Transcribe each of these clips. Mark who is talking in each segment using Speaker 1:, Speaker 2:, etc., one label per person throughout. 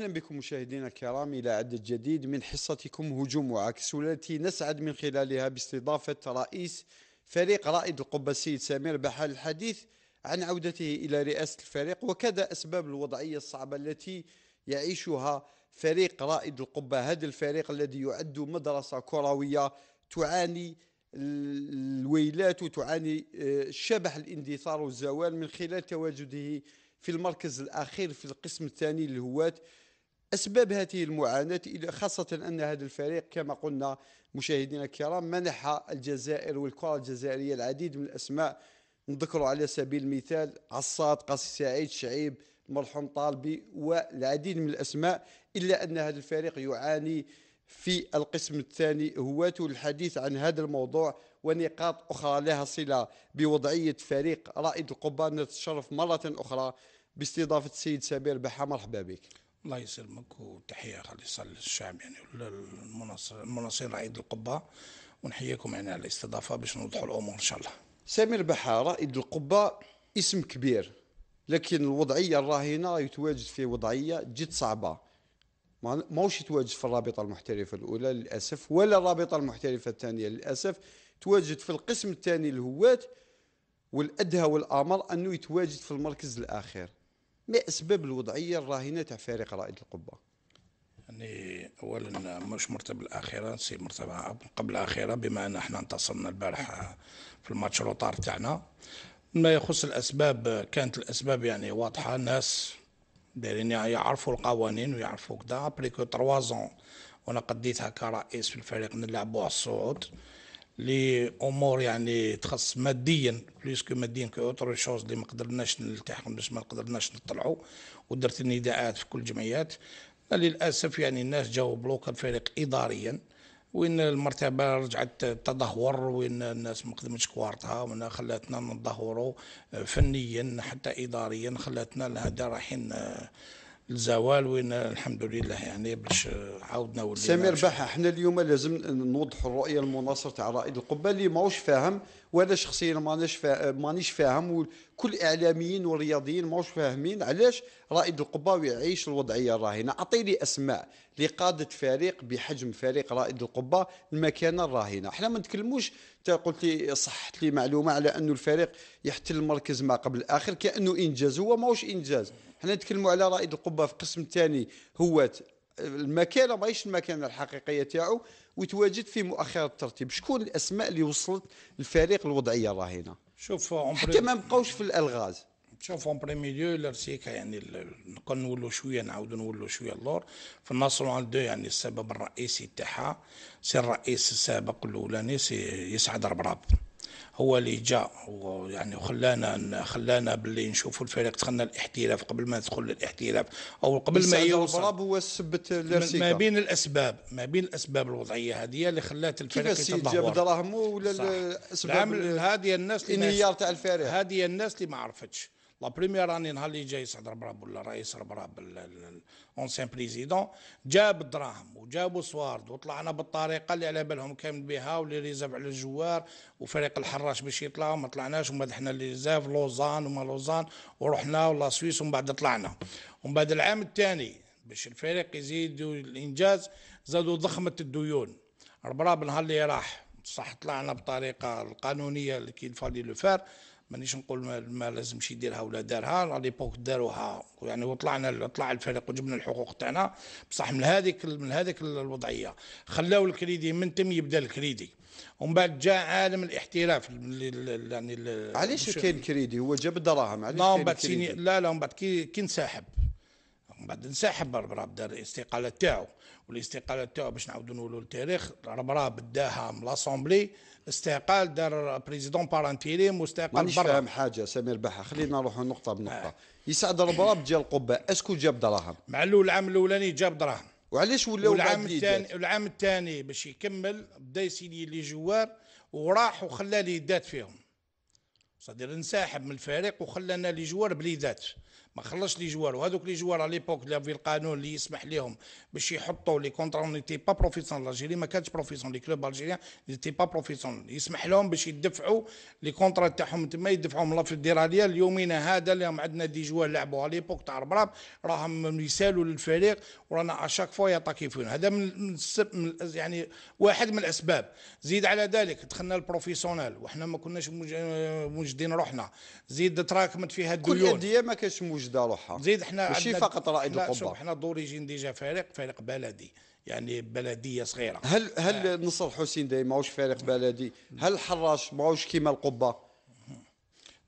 Speaker 1: اهلا بكم مشاهدينا الكرام الى عدد جديد من حصتكم هجوم وعكس والتي نسعد من خلالها باستضافه رئيس فريق رائد القبه السيد سمير بحال الحديث عن عودته الى رئاسه الفريق وكذا اسباب الوضعيه الصعبه التي يعيشها فريق رائد القبه هذا الفريق الذي يعد مدرسه كرويه تعاني الويلات وتعاني آه، شبح الاندثار والزوال من خلال تواجده في المركز الاخير في القسم الثاني للهواه أسباب هذه المعاناة خاصة أن هذا الفريق كما قلنا مشاهدينا الكرام منح الجزائر والكرة الجزائرية العديد من الأسماء نذكر على سبيل المثال عصاد قاسي سعيد شعيب المرحوم طالبي والعديد من الأسماء إلا أن هذا الفريق يعاني في القسم الثاني هواته الحديث عن هذا الموضوع ونقاط أخرى لها صلة بوضعية فريق رائد القبة نتشرف مرة أخرى باستضافة السيد سمير بحا مرحبا بك
Speaker 2: الله يسلمك وتحية خالصة للشعب يعني المناصرين عيد القبة ونحييكم يعني على الاستضافة باش نوضحوا الأمور إن شاء الله
Speaker 1: سامر بحارة عيد القبة اسم كبير لكن الوضعية الراهنة يتواجد في وضعية جد صعبة ماهوش يتواجد في الرابطة المحترفة الأولى للأسف ولا الرابطة المحترفة الثانية للأسف تواجد في القسم الثاني الهواة والأدهى والأمر أنه يتواجد في المركز الأخير ما اسباب الوضعيه الراهنه تاع فريق رائد
Speaker 2: القبه يعني اولا مش مرتب الاخيره سي مرتبه قبل الاخيره بما ان احنا انتصرنا البارح في الماتش روتار تاعنا ما يخص الاسباب كانت الاسباب يعني واضحه ناس دايرين يعرفوا القوانين ويعرفوا كذا ابريكو تروازون وانا قديتها كرئيس في الفريق نلعبوا على الصعود لامور يعني تخص ماديا كو ماديا اوتر شوز اللي ما قدرناش نلتحقوا باش ما قدرناش نطلعوا ودرت النداءات في كل الجمعيات للاسف يعني الناس جاوا بلوك الفريق اداريا وين المرتبه رجعت تدهور وين الناس ما خدمتش كوارتها وين خلاتنا نتدهوروا فنيا حتى اداريا خلاتنا لهذا رايحين الزوال وين الحمد لله يعني باش عاودنا سمير بحا
Speaker 1: احنا اليوم لازم نوضحوا الرؤيه المناصره تاع رائد القبه اللي ماهوش فاهم وانا شخصيا مانيش فا... مانيش فاهم وكل اعلاميين والرياضيين ماهوش فاهمين علاش رائد القبه يعيش الوضعيه الراهنه اعطيني اسماء لقاده فريق بحجم فريق رائد القبه المكانه الراهنه احنا ما نتكلموش انت قلت لي صحت لي معلومه على انه الفريق يحتل المركز ما قبل الاخر كانه انجاز هو ماهوش انجاز احنا نتكلموا على رائد القبه في القسم الثاني هو ما ماهيش المكان الحقيقيه تاعو ويتواجد في مؤخره الترتيب شكون الاسماء اللي وصلت الفريق الوضعيه الراهنه
Speaker 2: شوف حتى ما بقاوش في الالغاز شوف اون بريمي ليو لارسيكا يعني نقول نولو شويه نعاودوا نولو شويه اللور في الناسيونال دو يعني السبب الرئيسي تاعها سي الرئيس السابق الاولاني سي يسعد ربراب هو اللي جاء ويعني خلانا خلانا باللي نشوفوا الفريق دخلنا الاحتراف قبل ما ندخل للاحتراف او قبل ما يوصل هو سبت ما بين الاسباب ما بين الاسباب الوضعيه هذه اللي خلات الفريق كيف السيد جاب دراهمه ولا الاسباب هذه الناس اللي الانهيار تاع الفريق هذه الناس اللي ما عرفتش لا بريمير اني نهار اللي جاي سعد ربراب ولا رئيس ربراب اونسيان بريزيدون جاب الدراهم وجابوا سوارد وطلعنا بالطريقه اللي على بالهم كامل بها واللي ريزاف على الجوار وفريق الحراش باش يطلع وما طلعناش ومن بعد حنا ريزاف لوزان وما لوزان ورحنا ولا سويس ومن بعد طلعنا ومن بعد العام الثاني باش الفريق يزيدوا الانجاز زادوا ضخمه الديون ربراب نهار اللي راح صح طلعنا بطريقه القانونيه اللي كاين فالي لو فار مانيش نقول ما, ما لازمش يديرها ولا دارها ليبوك داروها يعني وطلعنا طلع الفريق وجبنا الحقوق تاعنا بصح من هذيك من هذيك الوضعيه خلاو الكريدي من تم يبدا الكريدي ومن بعد جاء عالم الاحتراف يعني علاش كاين
Speaker 1: كريدي هو جاب
Speaker 2: الدراهم علاش كاين كريدي لا لا من بعد كي انسحب بعد انسحب ربراب دار الاستقاله تاعو والاستقاله تاعو باش نعاودوا نقولوا التاريخ ربراب داها من لاسومبلي استقال دار بريزيدون واستقال مستقال مانيش فاهم
Speaker 1: حاجه سمير بحا خلينا نروحوا نقطه بنقطه آه. يسعد ربراب جا القبه اسكو جاب دراهم الاول العام الاولاني
Speaker 2: جاب دراهم وعلاش ولاو العام الثاني العام الثاني باش يكمل بدا يسيلي لي جوار وراح وخلى لي دات فيهم صدر انسحب من الفريق وخلانا لي جوار بلي دات ما خلصش لي جوار وهذوك لي جوار على ليبوك اللي في القانون اللي يسمح لهم باش يحطوا لي كونترا نيتي با بروفيسيون لاجيري ما كانتش بروفيسيون لي كلوب الجيريان نيتي با بروفيسيون يسمح لهم باش يدفعوا لي كونترا تاعهم تما يدفعوهم لا فيدراليه اليومين هذا اللي عندنا دي جوار لعبوا على ليبوك تاع البراب راهم يسالوا للفريق ورانا اشاك فوا فيهم هذا من يعني واحد من الاسباب زيد على ذلك دخلنا البروفيسيونال وحنا ما كناش مجدين روحنا زيد تراكمت فيها الديون كل
Speaker 1: ما كانش وجده روحها زيد احنا ماشي فقط رائد القبه احنا
Speaker 2: دوريجين ديجا فريق فريق بلدي يعني بلديه صغيره
Speaker 1: هل هل آه. نصر حسين داي ماهوش فريق بلدي هل حراش ماهوش كيما القبه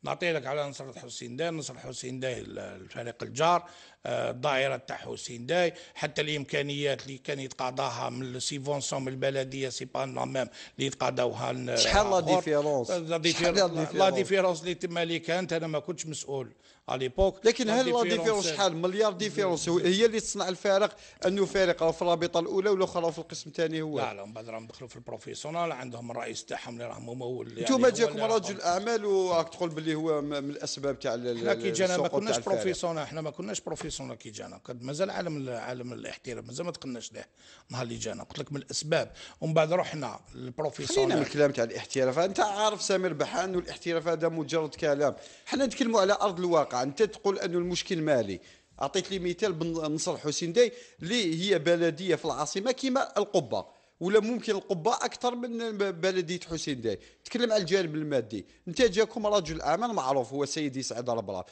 Speaker 2: نعطي لك على نصر حسين داي نصر حسين داي الفريق الجار آه، الدائره تاع حسين داي حتى الامكانيات اللي كان يتقاضاها من فونسون من البلديه سي با لا ميم اللي يتقاضاوها شحال لا ديفيرونس لا ديفيرونس لا ديفيرونس اللي تما اللي كانت انا ما كنتش مسؤول على ليبوك لكن هل لا ديفيرونس شحال
Speaker 1: مليار ديفيرونس هي اللي تصنع الفارق انه فريق في الرابطه الاولى ولا اخرى في القسم الثاني هو لا لا
Speaker 2: من بعد راهم دخلوا في البروفيسيونال عندهم الرئيس تاعهم اللي راهم ممول يعني انتم جاكم رجل
Speaker 1: اعمال وراك تقول باللي هو من الاسباب تاع احنا كي جانا ما كناش بروفيسيونال
Speaker 2: احنا ما كناش بروفيسيونال كي جانا مازال عالم عالم الاحتراف مازال ما تقناش له نهار اللي جانا قلت لك من الاسباب ومن بعد رحنا للبروفيسيونال خلينا من الكلام
Speaker 1: تاع الاحتراف انت عارف سامر بحان انه الاحتراف هذا مجرد كلام حنا نتكلموا على ارض الواقع انت تقول انه المشكل مالي اعطيت لي مثال بنصر حسين داي اللي هي بلديه في العاصمه كيما القبه ولا ممكن القبه اكثر من بلديه حسين داي تكلم على الجانب المادي انت جاكم رجل اعمال معروف هو سيدي سعد ربرا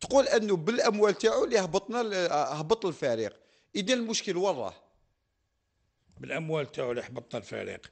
Speaker 1: تقول انه بالاموال تاعو اللي هبطنا هبط الفريق اذا
Speaker 2: المشكل وراه بالاموال تاعو اللي هبطنا الفريق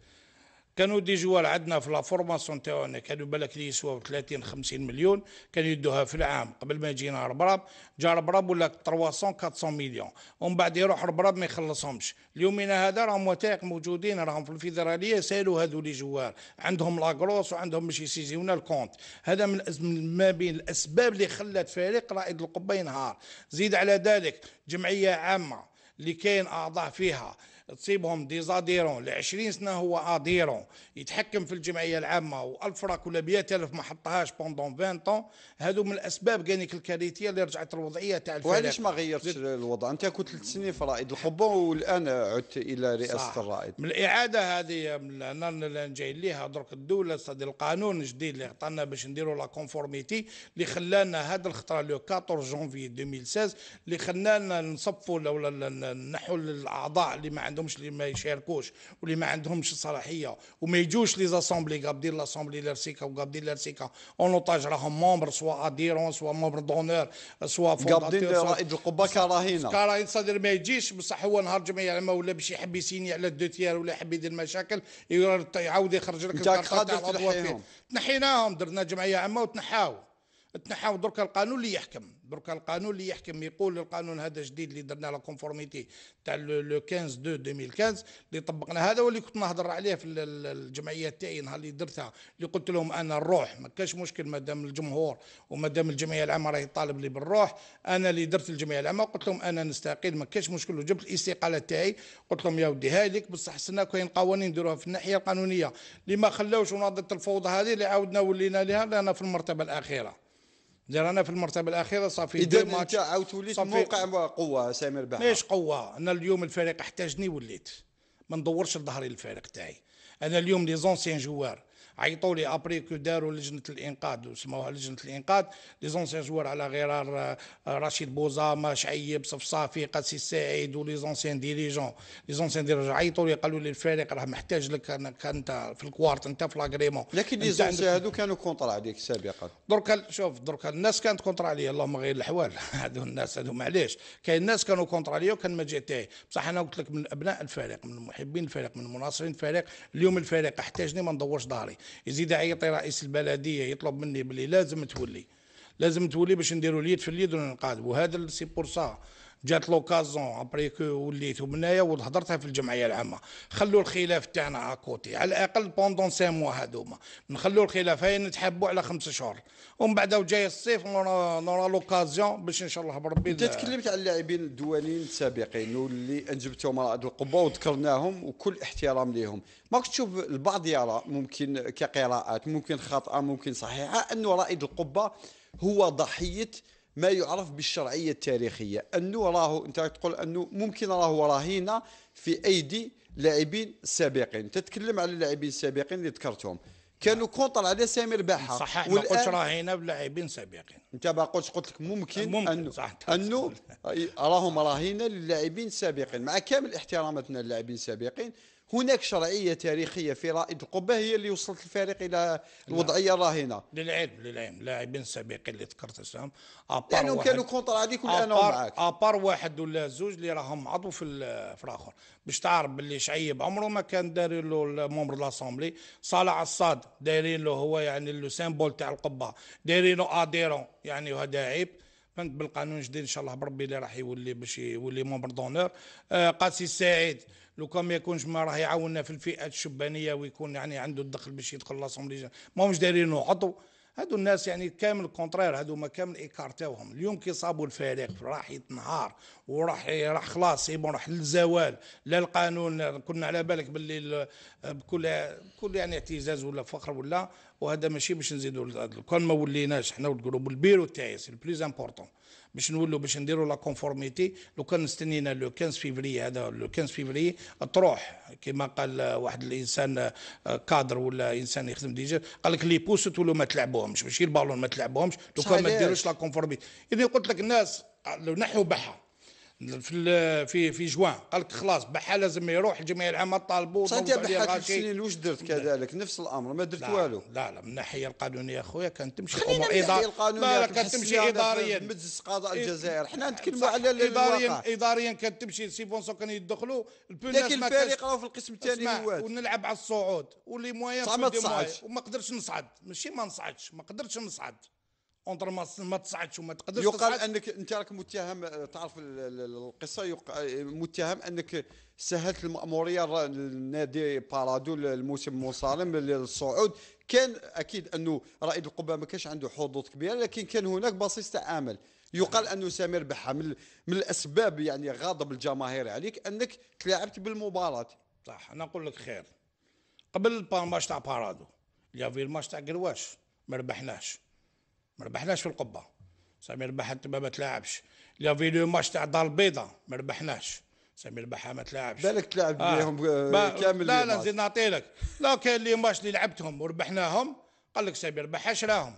Speaker 2: كانوا دي جوال عندنا في لافورماسيون تاعنا كانوا بالك لي يسواو 30 50 مليون كانوا يدوها في العام قبل ما يجينا ربراب جا ربراب ولا 300 400 مليون ومن بعد يروح ربراب ما يخلصهمش اليومين هذا راهم وثائق موجودين راهم في الفيدراليه سالوا هذو لي جوال عندهم لاكروس وعندهم باش يسيزيونا الكونت هذا من ما بين الاسباب اللي خلت فريق رائد القبه ينهار زيد على ذلك جمعيه عامه اللي كاين اعضاء فيها تصيبهم ديزاديرون ل 20 سنه هو اديرون يتحكم في الجمعيه العامه و1000 والفرق ولا 100000 ما حطهاش بوندون 20 طون هذو من الاسباب كانك الكارثيه اللي رجعت الوضعيه تاع الفريق وعلاش ما
Speaker 1: غيرتش الوضع انت كنت ثلاث سنين في رائد الحبه والان عدت الى رئاسه صح. الرائد من
Speaker 2: الاعاده هذه انا جاي ليها درك الدوله صدي القانون الجديد اللي عطانا باش نديروا لا كونفورميتي اللي خلانا هذا الخطره لو 14 جونفي 2016 اللي خلانا نصفوا ولا نحوا الاعضاء اللي ما عندهمش اللي ما يشاركوش واللي ما عندهمش صلاحيه وما يجوش لي زاسومبلي قابدين لاسومبلي لارسيكا وقابدين لارسيكا اون اوتاج راهم مومبر سوا اديرون سوا مومبر دونور سوا قابدين رائد القبه كراهينه كراهين صدر ما يجيش بصح هو نهار جمعيه ما ولا باش يحب يسيني على تيار ولا يحب يدير مشاكل يعاود يخرج لك الكارت تاع تنحيناهم درنا جمعيه عامه وتنحاو تنحاو دركا القانون اللي يحكم دركا القانون اللي يحكم يقول القانون هذا جديد اللي درنا لا كونفورميتي تاع لو 15 دو 2015 اللي طبقنا هذا واللي كنت نهضر عليه في الجمعيه تاعي نهار اللي درتها اللي قلت لهم انا الروح ما كاش مشكل مادام الجمهور ومادام الجمعيه العامه راهي طالب لي بالروح انا اللي درت الجمعيه العامه قلت لهم انا نستقيل ما كاش مشكل وجبت الاستقاله تاعي قلت لهم يا ودي هاي لك بصح استنى كاين قوانين نديروها في الناحيه القانونيه اللي ما خلاوش وناضت الفوضى هذه اللي عاودنا ولينا لها لان في المرتبه الاخيره رانا في المرتبه الاخيره صافي اذا انت عاود وليت موقع
Speaker 1: قوه سامر بحر ماشي
Speaker 2: قوه انا اليوم الفريق احتاجني وليت ما ندورش لظهري الفريق تاعي انا اليوم لي زونسيان جوار عيطوا لي ابري كو داروا لجنه الانقاذ وسموها لجنه الانقاذ لي زونسيان جوار على غرار رشيد بوزامه شعيب صفصافي قاسي السعيد ولي زونسيان ديريجون لي زونسيان ديريجون عيطوا لي قالوا لي الفريق راه محتاج لك انك انت في الكوارت انت في لاغريمون لكن لي زونسيان هذو
Speaker 1: كانوا كونطرا عليك سابقا
Speaker 2: درك شوف درك الناس كانت كونطرا عليا اللهم غير الاحوال هذو الناس هادو معليش كاين الناس كانوا كونطرا عليا وكان ما جاتي بصح انا قلت لك من ابناء الفريق من محبين الفريق من مناصرين الفريق اليوم الفريق احتاجني ما ندورش داري يزيد يعيطي رئيس البلديه يطلب مني بلي لازم تولي لازم تولي باش نديروا اليد في اليد وننقاد وهذا سي بور سا جات لوكازون ابري كو وليت منايا وهضرتها في الجمعيه العامه خلوا الخلاف تاعنا اكوتي على الاقل بوندون سي موا هذوما نخلوا الخلاف هاي نتحبوا على خمس شهور ومن بعد جاي الصيف نورا نورا لوكازيون باش ان شاء الله بربي انت تكلمت
Speaker 1: على اللاعبين الدوليين السابقين واللي انجبتهم رائد القبه وذكرناهم وكل احترام لهم ما تشوف البعض يرى ممكن كقراءات ممكن خاطئه ممكن صحيحه انه رائد القبه هو ضحيه ما يعرف بالشرعيه التاريخيه انه راه انت تقول انه ممكن راه رهينه في ايدي لاعبين سابقين تتكلم على اللاعبين السابقين اللي ذكرتهم كانوا كونتر على سامر باحه صحيح ما قلتش راهينا
Speaker 2: بلاعبين سابقين
Speaker 1: انت ما قلتش قلت لك ممكن, ممكن انه انه راهم راهينا للاعبين السابقين مع كامل احتراماتنا للاعبين السابقين هناك شرعيه تاريخيه في رائد القبه هي اللي وصلت الفريق الى الوضعيه الراهنه
Speaker 2: للعلم للعلم لاعبين سابقين اللي ذكرت اسمهم ابار يعني كانوا كونتر عليك ولا انا معاك ابار واحد ولا زوج اللي راهم عضو في في الاخر باش تعرف باللي شعيب عمره ما كان داير له المومبر لاسومبلي صالح الصاد دايرين له هو يعني لو سيمبول تاع القبه دايرين له اديرون يعني هذا عيب فهمت بالقانون الجديد ان شاء الله بربي اللي راح يولي باش يولي ممبر دونور آه، قاسي السعيد لو كان ما يكونش ما راح يعاوننا في الفئات الشبانيه ويكون يعني عنده الدخل باش يدخل لاسومبلي همش دايرينه عضو هادو الناس يعني كامل كونترير هادو ما كامل ايكارتاوهم اليوم كي صابوا الفريق راح يتنهار وراح راح خلاص يبون راح للزوال لا القانون كنا على بالك باللي بكل بكل يعني اعتزاز ولا فخر ولا وهذا ماشي باش نزيدوا كون ما وليناش حنا والجروب البيرو تاعي سي بلوز امبورطون باش نولوا باش نديروا لا كونفورميتي لو كان استنينا لو 15 فيفري هذا لو 15 فيفري تروح كما قال واحد الانسان كادر آه، ولا انسان يخدم ديجا قال لك لي بوس تولوا ما تلعبوهمش ماشي البالون ما تلعبوهمش لو كان ما ديروش لا كونفورميتي اذا قلت لك الناس آه، لو نحوا بحه في في في جوان قال لك خلاص بحال لازم يروح الجمعيه العامه طالبوا انت بحال السنين واش درت كذلك نفس الامر ما درت والو لا لا من الناحيه القانونيه اخويا كانت تمشي الامور اداريه كانت تمشي اداريا مجلس قضاء الجزائر حنا نتكلموا على اداريا اداريا كانت تمشي سيفونسو كانوا يدخلوا لكن الفريق راه في القسم الثاني ونلعب على الصعود ولي موايا ما تصعدش وما قدرتش نصعد ماشي ما نصعدش ما قدرتش نصعد اونتر ما تصعدش وما تقدرش يقال تصعد.
Speaker 1: انك انت راك متهم آه، تعرف القصه يق... آه، متهم انك سهلت الماموريه النادي بارادو الموسم المصارم للصعود كان اكيد انه رائد القبه ما كانش عنده حظوظ كبيره لكن كان هناك بصيص تاع امل يقال نعم. انه سمير بحا من, من الاسباب يعني غاضب الجماهير
Speaker 2: عليك انك تلاعبت بالمباراه صح انا نقول لك خير قبل الماتش تاع بارادو يافي الماتش تاع قرواش ما ربحناش ما ربحناش في القبه سامي ربح انت ما تلاعبش لا في لو ماتش تاع الدار البيضاء ما ربحناش سامي ربحها ما تلاعبش بالك تلعب آه. آه، كامل لا لا نزيد نعطي لك لا كاين لي ماتش اللي لعبتهم وربحناهم قال لك سامي ربحها شراهم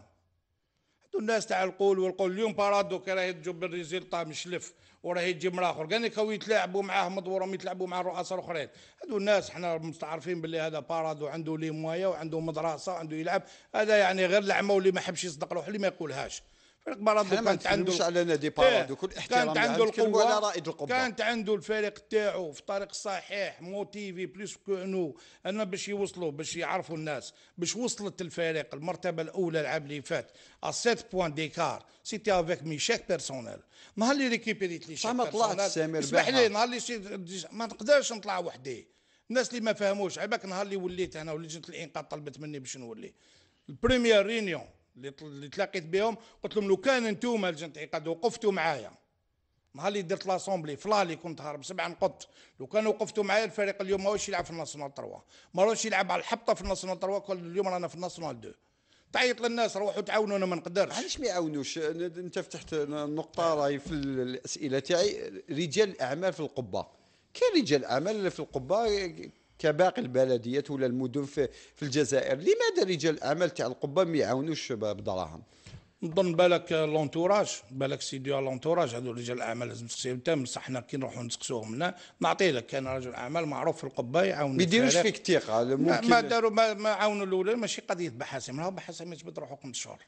Speaker 2: هادو الناس تاع القول والقول اليوم بارادو كي راهي تجيب الريزلطا مشلف وراه يجي مراه اخر كان يخاو يتلاعبوا معاهم وراهم يتلاعبوا مع الرؤساء الاخرين هذو الناس حنا مستعرفين باللي هذا بارادو عنده لي موايا وعنده مدرسه وعنده يلعب هذا يعني غير العمى واللي ما حبش يصدق روحه اللي ما يقولهاش بارادو كانت عنده مش على نادي إيه، بارادو كل احترام كانت عنده القوه على رائد القبه كانت عنده الفريق تاعو في الطريق الصحيح موتيفي بليس كو انو انا باش يوصلوا باش يعرفوا الناس باش وصلت الفريق المرتبه الاولى العام اللي فات سيت بوان ديكار سيتي افيك شيك بيرسونيل نهار اللي ريكيبيريت لي شيك بيرسونيل طلعت سامر اسمح لي نهار اللي ما نقدرش نطلع وحدي الناس اللي ما فهموش عباك نهار اللي وليت انا ولجنه الانقاذ طلبت مني باش نولي البريمير رينيون اللي تلاقيت بهم قلت لهم لو كان انتم لجنه العقاد وقفتوا معايا نهار اللي درت لاسومبلي فلالي كنت هارب سبع نقط لو كان وقفتوا معايا الفريق اليوم ماهوش يلعب في الناسيونال 3 ماهوش يلعب على الحبطه في الناسيونال 3 كل اليوم رانا في الناسيونال 2 تعيط للناس روحوا تعاونوا انا ما نقدرش علاش ما يعاونوش
Speaker 1: انت فتحت نقطه راهي في الاسئله تاعي رجال الاعمال في القبه كاين رجال اعمال في القبه كباقي البلديات ولا المدن في, في الجزائر لماذا رجال الاعمال تاع القبه ما يعاونوش الشباب دراهم
Speaker 2: نظن بالك لونتوراج بالك سيدي لونتوراج هذو رجال الاعمال لازم تسقسيهم تم بصح حنا كي نروحو نسقسوهم هنا نعطي لك كان رجل اعمال معروف في القبه يعاون ما يديروش فيك
Speaker 1: ثقه ما داروا
Speaker 2: ما, عاونوا الاولى ماشي قضيه بحاسم راهو بحاسم يجبد روحو خمس شهور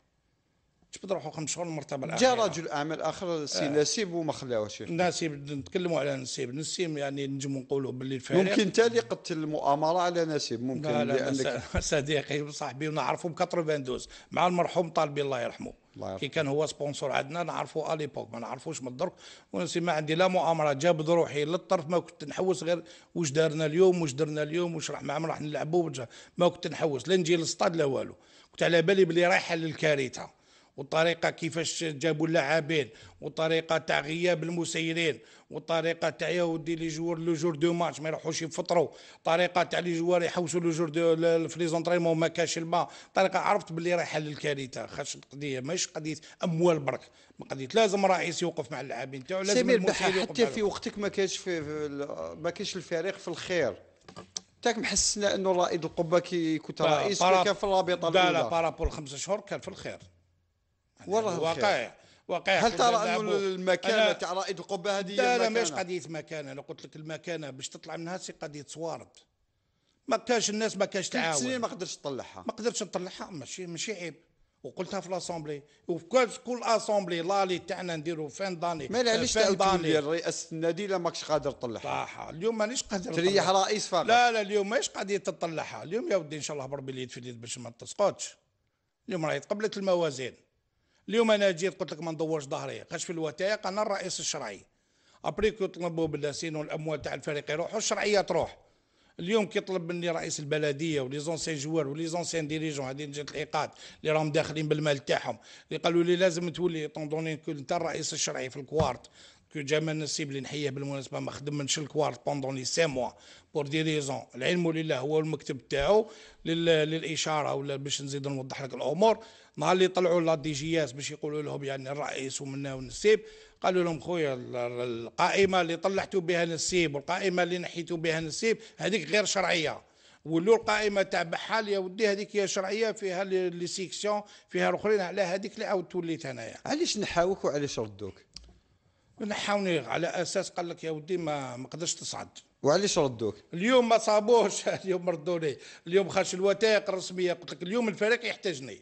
Speaker 2: جبد روحو خمس شهور المرتبه الاخيره جا
Speaker 1: رجل اعمال اخر سي آه. نسيب وما خلاوش
Speaker 2: نسيب نتكلموا على نسيب نسيب يعني نجموا نقولوا باللي الفريق ممكن انت
Speaker 1: اللي قدت المؤامره على نسيب
Speaker 2: ممكن لا لا لانك صديقي وصاحبي ونعرفه ب 92 مع المرحوم طالبي الله يرحمه كي كان هو سبونسور عندنا نعرفوا اليبوك ما نعرفوش من درك ونسي ما عندي لا مؤامره جاب روحي للطرف ما كنت نحوس غير واش دارنا اليوم واش درنا اليوم واش راح معهم راح نلعبوا ما كنت نحوس لا نجي للسطاد لا والو كنت على بالي بلي رايحه للكارثه والطريقه كيفاش جابوا اللاعبين والطريقه تاع غياب المسيرين والطريقه تاع يودي لي جوار لو جور دو ماتش ما يروحوش يفطروا طريقه تاع لي جوار يحوسوا لو جور دو في زونطريمون ما كاش الماء طريقه عرفت باللي رايحه للكارثه خاش القضيه ماهيش قضيه اموال برك قضيه لازم رئيس يوقف مع اللاعبين تاعو لازم حتى في
Speaker 1: وقتك ما كاش في ما كاش الفريق في الخير تاك محسنا انه رائد القبه كي كنت رئيس كان في الرابطه لا لا
Speaker 2: بارابول خمسة شهور كان في الخير والله واقع واقع هل ترى انه المكانه تاع رائد القبه هذه لا لا ماهيش قضيه مكانه انا قلت لك المكانه باش تطلع منها سي قضيه صوارد ما كانش الناس ما كانش تعاون سنين ما قدرتش تطلعها ما قدرتش نطلعها ماشي ماشي عيب وقلتها في الاسامبلي وفي كل اسامبلي لالي تاعنا نديروا فان داني ما علاش داني
Speaker 1: رئاسه النادي لا ماكش قادر تطلعها
Speaker 2: صح اليوم مانيش قادر تريح رئيس فقط لا لا اليوم ماهيش قادر تطلعها اليوم يا ودي ان شاء الله بربي اليد في اليد باش ما تسقطش اليوم راهي تقبلت الموازين اليوم انا جيت قلت لك ما ندورش ظهري خاش في الوثائق انا الرئيس الشرعي ابريك يطلبوا بلا سينو الاموال تاع الفريق يروحوا الشرعيه تروح اليوم كيطلب مني رئيس البلديه ولي زونسيان جوار ولي زونسيان ديريجون هذه جات العقاد اللي راهم داخلين بالمال تاعهم اللي قالوا لي لازم تولي طوندوني كل انت الرئيس الشرعي في الكوارت كو جمال نسيب اللي نحيه بالمناسبه ما خدمش الكوارت بوندون لي سي موا بور دي ريزون العلم لله هو المكتب تاعو للاشاره ولا باش نزيد نوضح لك الامور نهار اللي طلعوا لا دي جي اس باش يقولوا لهم يعني الرئيس ومنا ونسيب قالوا لهم خويا القائمه اللي طلعتوا بها نسيب والقائمه اللي نحيتوا بها نسيب هذيك غير شرعيه ولو القائمه تاع بحال يا ودي هذيك هي شرعيه فيها لي سيكسيون فيها الاخرين على هذيك اللي عاود توليت انايا علاش نحاوك وعلاش ردوك نحاوني على اساس قال لك يا ودي ما ما تصعد وعلاش ردوك اليوم ما صابوش اليوم ردوني اليوم خاش الوثائق الرسميه قلت لك اليوم الفريق يحتاجني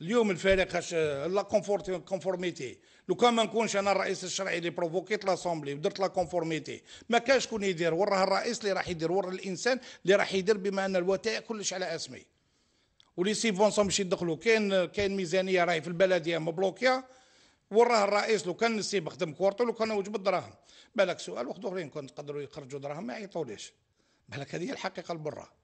Speaker 2: اليوم الفريق هاش آه، لا كونفورميتي لو كان ما نكونش انا الرئيس الشرعي اللي بروفوكيت لاسومبلي ودرت لا كونفورميتي ما كانش شكون يدير وراه الرئيس اللي راح يدير وراه الانسان اللي راح يدير بما ان الوثائق كلش على اسمي ولي سيفونسون باش يدخلوا كاين كاين ميزانيه راهي في البلديه مبلوكيه وراه الرئيس لو كان نسيب خدم كورتو لو كان وجب الدراهم بالك سؤال واحد اخرين كنت قدروا يخرجوا دراهم ما يعيطوليش بالك هذه هي الحقيقه البره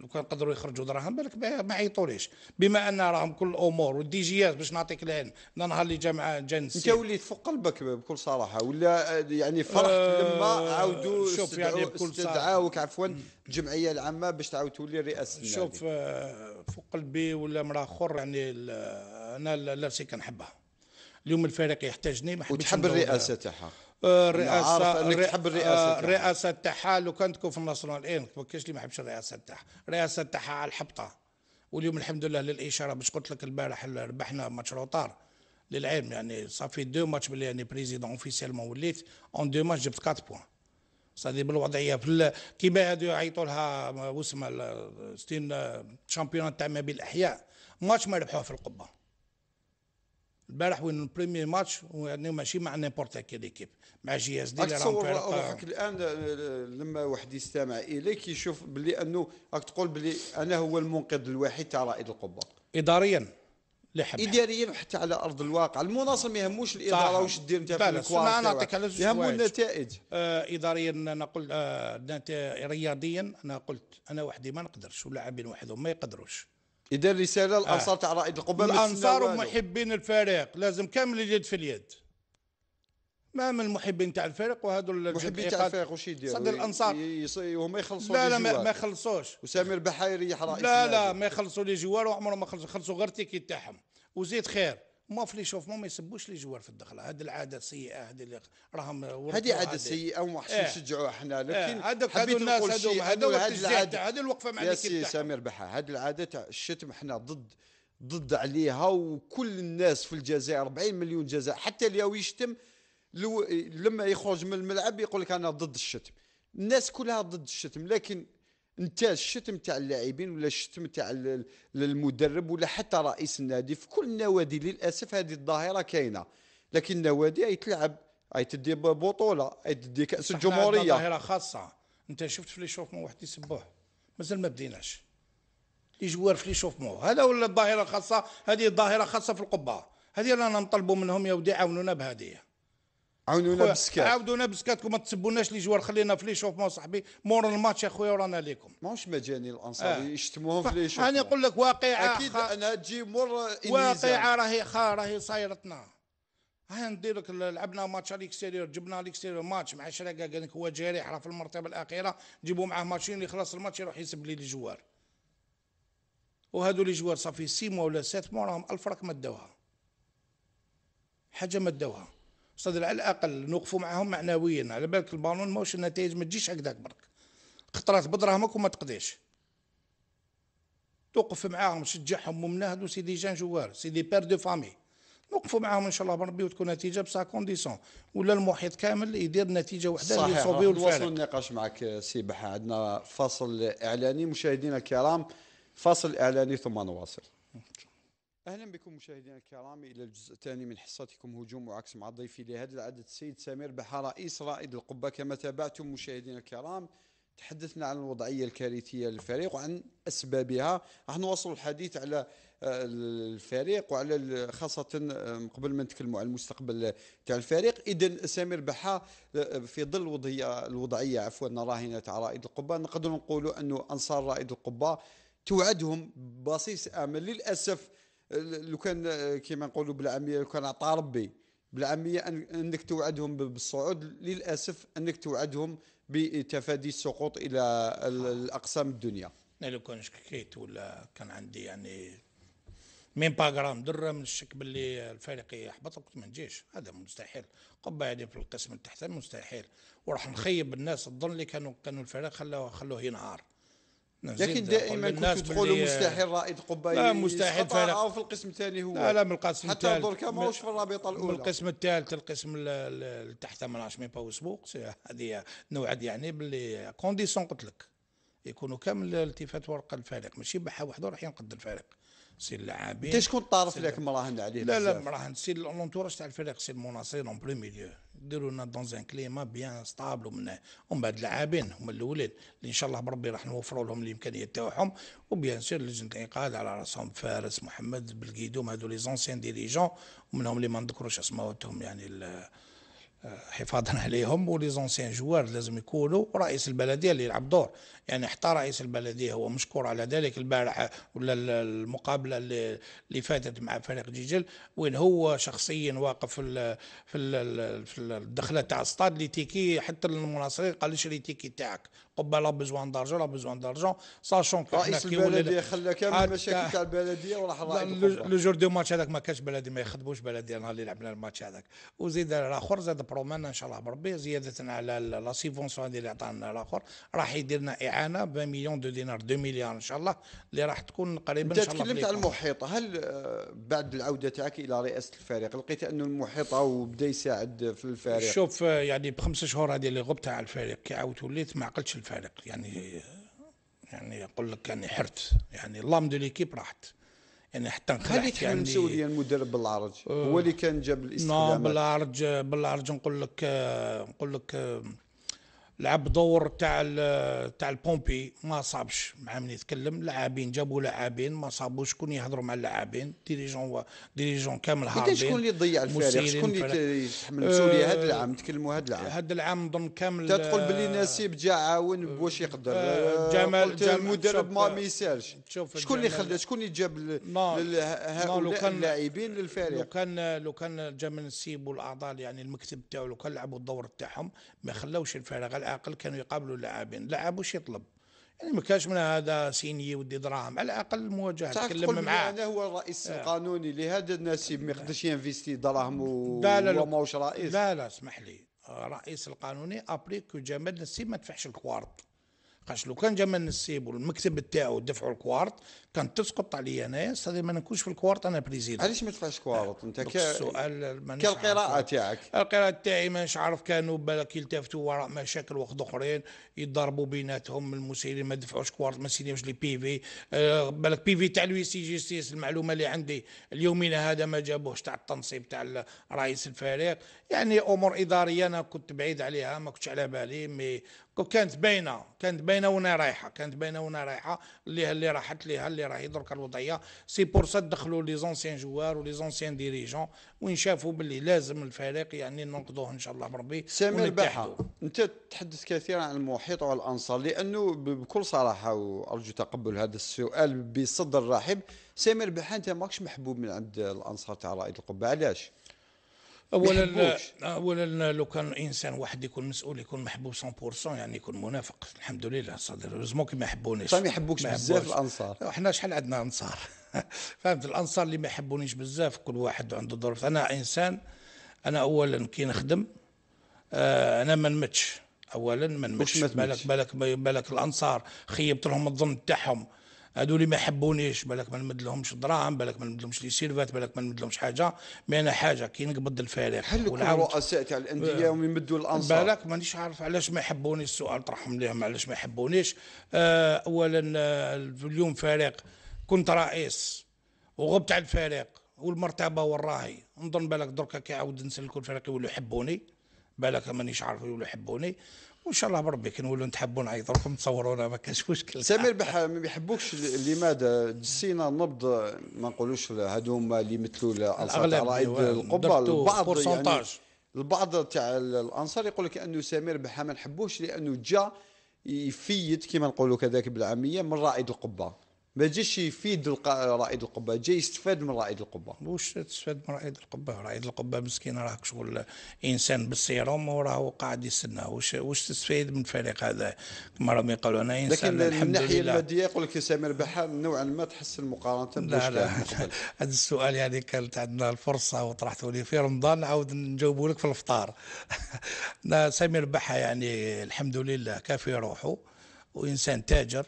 Speaker 2: لو كان قدروا يخرجوا دراهم بالك ما عيطوليش بما ان راهم كل الامور والدي جيات باش نعطيك العلم نهار اللي جا مع جنس انت وليت
Speaker 1: فوق قلبك بكل صراحه ولا يعني فرحت أه لما عاودوا شوف يعني بكل استدعاوك
Speaker 2: عفوا الجمعيه العامه باش تعاود تولي رئاسه شوف آه، فوق قلبي ولا مرا اخر يعني آه، انا لابسي كنحبها اليوم الفريق يحتاجني ما وتحب الرئاسه تاعها الرئاسه تحب الرئاسه الرئاسه آه، تاعها لو كان تكون في الناسيونال ما كاش اللي ما يحبش الرئاسه تاعها الرئاسه تاعها على الحبطه واليوم الحمد لله للاشاره باش قلت لك البارح ربحنا ماتش روطار للعلم يعني صافي دو ماتش بلي يعني بريزيدون اوفيسيلمون وليت اون دو ماتش جبت 4 بوان صافي بالوضعيه في كيما هادو يعيطوا لها واسمها ستين شامبيون آه، تاع ما بين الاحياء ماتش ما ربحوه في القبه البارح وين البريمي ماتش يعني ماشي مع نيمبورت كي ليكيب مع جي اس دي اللي تصور روحك
Speaker 1: الان آه، لما واحد يستمع اليك يشوف بلي انه راك تقول بلي انا هو المنقذ الوحيد تاع رائد القبه
Speaker 2: اداريا لحب
Speaker 1: اداريا حتى على ارض الواقع المناصر ما يهموش الاداره واش دير انت في الكوارت نعطيك على زوج يهمو
Speaker 2: النتائج آه اداريا انا قلت آه رياضيا انا قلت انا وحدي ما نقدرش ولاعبين وحدهم ما يقدروش اذا رساله الانصار آه. تاع رائد القبه الانصار ومحبين الفريق لازم كامل اليد في اليد ما من المحبين تاع الفريق وهذول محبين تاع الفريق وش يديروا؟ صد الانصار هما
Speaker 1: يخلصوا لا لا ما, ما يخلصوش وسمير بحيري رئيس لا لا ما
Speaker 2: يخلصوا لي جوار وعمرهم ما خلصوا خلصوا غير تيكي تاعهم وزيد خير ما في لي شوف ما يسبوش لي جوار في الدخله هذه العاده سيئه هذه اللي راهم هذه عاده سيئه وما حش إيه. نشجعوها احنا إيه. لكن هذوك هذو الناس هذو العاده هذه الوقفه مع يا سي
Speaker 1: بحا هذه العاده الشتم احنا ضد ضد عليها وكل الناس في الجزائر 40 مليون جزائر حتى اللي يشتم لو لما يخرج من الملعب يقول لك انا ضد الشتم الناس كلها ضد الشتم لكن انت الشتم تاع اللاعبين ولا الشتم تاع المدرب ولا حتى رئيس النادي في كل النوادي للاسف هذه الظاهره كاينه لكن النوادي اي تلعب اي تدي بطوله اي تدي كاس الجمهوريه ظاهره
Speaker 2: خاصه انت شفت في ليشوفمون واحد يسبوه مازال ما بديناش لي جوار في ليشوفمون هذا ولا الظاهره خاصه هذه الظاهره خاصه في القبه هذه رانا نطلبوا منهم يا ودي عاونونا بهذه عاودونا بسكات عاودونا بسكاتكم ما تسبوناش لي جوار خلينا في لي شوفمون صاحبي مور الماتش يا خويا ورانا ليكم ماهوش مجاني الانصاري آه. يشتموهم في لي شوفمون انا نقول لك واقعه اكيد خ... انها تجي مور واقعه راهي خا راهي صايرتنا ها ندير لك لعبنا ماتش على جبنا ليكستيريور ماتش مع شراكه قال لك هو جريح راه في المرتبه الاخيره جيبوا معاه ماتشين يخلص الماتش يروح يسب لي الجوار وهذو لي جوار صافي سي موا ولا سات موا راهم الف راك ما داوها حاجه ما داوها استاذ على الاقل نوقفوا معاهم معنويا على بالك البالون ماهوش النتائج ما تجيش هكذاك برك خطرات بدراهمك وما تقضيش توقف معاهم شجعهم ومناهد سي دي جان جوار سي دي بير دو فامي نوقفوا معاهم ان شاء الله بربي وتكون نتيجه بسا كونديسيون ولا المحيط كامل يدير نتيجه وحده اللي يصوبيو الفريق صحيح
Speaker 1: النقاش معك سي بحا عندنا فاصل اعلاني مشاهدينا الكرام فاصل اعلاني ثم نواصل اهلا بكم مشاهدينا الكرام الى الجزء الثاني من حصتكم هجوم وعكس مع ضيفي لهذا العدد السيد سمير بحا رئيس رائد القبه كما تابعتم مشاهدينا الكرام تحدثنا عن الوضعيه الكارثيه للفريق وعن اسبابها راح نواصل الحديث على آه، الفريق وعلى خاصه آه، قبل ما نتكلموا على المستقبل تاع الفريق اذا سمير بحا آه، في ظل الوضعيه الوضعيه عفوا راهنه تاع رائد القبه نقدروا نقولوا انه انصار رائد القبه توعدهم بصيص امل للاسف لو كان كيما نقولوا بالعاميه لو كان عطى ربي بالعاميه انك توعدهم بالصعود للاسف انك توعدهم بتفادي السقوط الى آه. الاقسام الدنيا
Speaker 2: انا لو كان شكيت ولا كان عندي يعني مين با غرام دره من الشك باللي الفريق يحبط قلت ما نجيش هذا مستحيل قبه يعني في القسم التحت مستحيل وراح نخيب الناس الظن اللي كانوا كانوا الفريق خلوه خلوه ينهار لكن دائما كنت تقولوا مستحيل رائد قبيل لا مستحيل فارق او في القسم الثاني هو لا لا من القسم الثالث حتى دركا ماهوش في الرابطه الاولى من القسم الثالث القسم تحت ما نعرفش مي باو سبوق هذه نوعد يعني باللي كونديسيون قلت لك يكونوا كامل التفات ورقه الفريق ماشي بحا وحده راح ينقد الفريق سي اللاعبين انت شكون طارف لك مراهن عليه لا لا مراهن سي لونتوراج تاع الفريق سي المناصرين اون بلو ميليو ديرونا دون ان كليما بيان ستابل ومن ومن بعد اللاعبين هما الاولين اللي ان شاء الله بربي راح نوفروا لهم الامكانيات تاعهم وبيان سير لجنه الانقاذ على راسهم فارس محمد بالقيدوم هذو لي زونسيان ديريجون ومنهم اللي ما نذكروش اسماءاتهم يعني آه، حفاظا عليهم وليزونسيان جوار لازم يكونوا رئيس البلديه اللي يلعب دور يعني حتى رئيس البلديه هو مشكور على ذلك البارحه ولا المقابله اللي فاتت مع فريق جيجل وين هو شخصيا واقف في في, في الدخله تاع الستاد لي تيكي حتى المناصرين قال لي شري تيكي تاعك لا بزوان دارجون لا بزوان دارجون ساشون كو رئيس البلديه خلى كامل المشاكل تاع
Speaker 1: البلديه وراح
Speaker 2: لو جور دو ماتش هذاك ما كانش بلدي ما يخدموش بلدي النهار اللي لعبنا الماتش هذاك وزيد الاخر زاد برومان ان شاء الله بربي زياده على لا سيفونسيون اللي عطانا الاخر راح يدير لنا اعانه ب مليون دو دينار 2 مليار ان شاء الله اللي راح تكون قريبا ان شاء الله تكلمت على
Speaker 1: المحيط هل آه، بعد العوده تاعك الى رئاسه الفريق لقيت انه المحيط وبدا يساعد في الفريق شوف
Speaker 2: آه، يعني بخمس شهور هذه اللي غبت على الفريق كي عاودت وليت ما عقلتش الفارق يعني يعني يقول لك يعني حرت يعني لام دو ليكيب راحت يعني حتى انخلعت هذيك يعني المسؤوليه
Speaker 1: المدرب بالعرج هو آه. اللي كان جاب الاستخدامات نعم،
Speaker 2: بالعرج بالعرج نقول لك نقول لك لعب دور تاع تاع البومبي ما صابش مع من يتكلم لاعبين جابوا لاعبين ما صابوش شكون يهضروا مع اللاعبين ديريجون ديريجون كامل هاربين شكون اللي ضيع الفريق شكون اللي يتحمل المسؤوليه هذا آه، العام نتكلموا هذا العام هذا العام نظن كامل تقول باللي
Speaker 1: نسيب جا عاون بواش يقدر آه، جمال المدرب ما ما يسالش
Speaker 2: شكون اللي خلى
Speaker 1: شكون اللي جاب هؤلاء اللاعبين للفريق لو
Speaker 2: كان لو كان جمال نسيب والاعضاء يعني المكتب تاعو لو كان لعبوا الدور تاعهم ما خلاوش الفريق الاقل كانوا يقابلوا اللاعبين لاعب وش يطلب يعني ما كانش من هذا سيني ودي دراهم على الاقل مواجهه تكلم معاه هذا هو الرئيس آه.
Speaker 1: القانوني لهذا النسيب ما يقدرش ينفيستي دراهم وهو ماهوش
Speaker 2: رئيس لا لا اسمح لي الرئيس القانوني ابري كو جمال نسيب ما دفعش الكوارت قاش لو كان جمال نسيب والمكتب تاعو دفعوا الكوارت كانت تسقط عليا ناس هذه ما نكونش في الكوارت انا بريزيدون علاش ما تطلعش كوارت انت ك... السؤال كالقراءه تاعك القراءه تاعي مانيش عارف كانوا بالك يلتفتوا وراء مشاكل وخد اخرين يتضاربوا بيناتهم المسيرين ما دفعوش كوارت ما سينيوش لي بي في آه بالك بي في تاع لوي سي جيستيس المعلومه اللي عندي اليومين هذا ما جابوهش تاع التنصيب تاع رئيس الفريق يعني امور اداريه انا كنت بعيد عليها ما كنتش على بالي مي كانت باينه كانت باينه وانا رايحه كانت باينه وانا رايحه اللي اللي راحت ليها اللي راهي درك الوضعيه سي بور سا دخلوا لي زونسيان جوار ولي زونسيان ديريجون وين شافوا باللي لازم الفريق يعني ننقذوه ان شاء الله بربي سامر البحه انت تحدث
Speaker 1: كثيرا عن المحيط والانصار لانه بكل صراحه وارجو تقبل هذا السؤال بصدر رحب سامر البحه انت ماكش محبوب من عند الانصار تاع رائد القبه علاش؟
Speaker 2: اولا اولا لو كان انسان واحد يكون مسؤول يكون محبوب 100% يعني يكون منافق الحمد لله صدر زموك ما يحبونيش طيب ما يحبوكش بزاف الانصار احنا شحال عندنا انصار فهمت الانصار اللي ما يحبونيش بزاف كل واحد عنده ظروف انا انسان انا اولا كي نخدم آه، انا ما نمتش اولا ما نمتش بالك بالك بالك الانصار خيبت لهم الظن تاعهم اللي ما يحبونيش بالك ما نمدلهمش دراهم بالك ما نمدلهمش لي سيرفات بالك ما نمدلهمش حاجه مي انا حاجه كي نقبض الفريق هل الرؤساء
Speaker 1: تاع الانديه هم يمدوا الانصار بالك
Speaker 2: مانيش عارف علاش ما يحبونيش السؤال طرحهم لهم علاش ما يحبونيش آه اولا آه، اليوم فريق كنت رئيس وغبت على الفريق والمرتبه والراهي نظن بالك دركا كيعاود نسلكوا الفريق يولوا يحبوني بالك مانيش عارف يولوا يحبوني وان شاء الله بربي كي نولوا نتحبوا نعيطوا لكم تصورونا ما كانش مشكل سمير
Speaker 1: بح... ما بيحبوكش لماذا جسينا نبض ما نقولوش هذوما اللي مثلوا الاغلب القبه البعض يعني البعض تاع الانصار يقول لك انه سمير بحا ما نحبوش لانه جا يفيد كما نقولوا كذاك بالعاميه من رائد القبه ما
Speaker 2: جاش يفيد رائد القبه جا يستفاد من رائد القبه واش تستفاد من رائد القبه رائد القبه مسكين راه شغل انسان بالسيروم وراه قاعد يستنى واش واش تستفيد من الفريق هذا كما راهم يقولوا انا انسان لكن من الناحيه الماديه
Speaker 1: يقول لك سامر بحال نوعا ما تحسن مقارنه لا لا
Speaker 2: هذا السؤال يعني كانت عندنا الفرصه وطرحته لي في رمضان نعاود نجاوبه لك في الفطار سامر بحا يعني الحمد لله كافي روحه وانسان تاجر